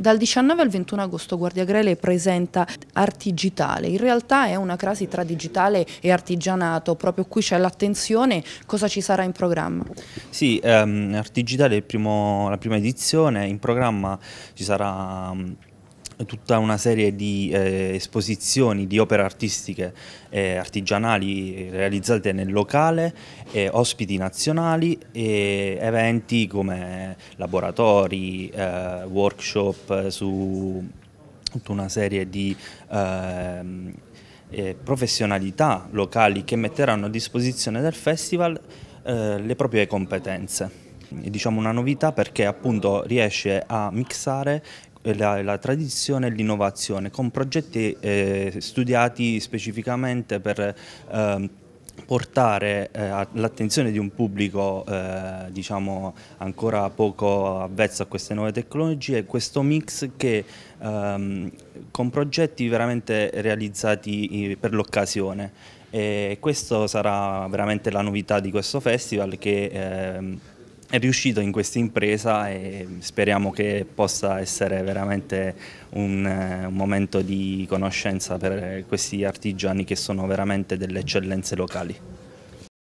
Dal 19 al 21 agosto Guardia Grele presenta Artigitale, in realtà è una crasi tra digitale e artigianato, proprio qui c'è l'attenzione, cosa ci sarà in programma? Sì, um, ehm, Artigitale è primo, la prima edizione, in programma ci sarà... Um, tutta una serie di eh, esposizioni di opere artistiche eh, artigianali eh, realizzate nel locale, eh, ospiti nazionali e eventi come laboratori, eh, workshop eh, su tutta una serie di ehm, professionalità locali che metteranno a disposizione del festival le proprie competenze. È, diciamo una novità perché appunto riesce a mixare la, la tradizione e l'innovazione con progetti eh, studiati specificamente per eh, portare eh, all'attenzione di un pubblico eh, diciamo ancora poco avvezzo a queste nuove tecnologie questo mix che ehm, con progetti veramente realizzati per l'occasione e questa sarà veramente la novità di questo festival che ehm, è riuscito in questa impresa e speriamo che possa essere veramente un, eh, un, momento di conoscenza per questi artigiani che sono veramente delle eccellenze locali.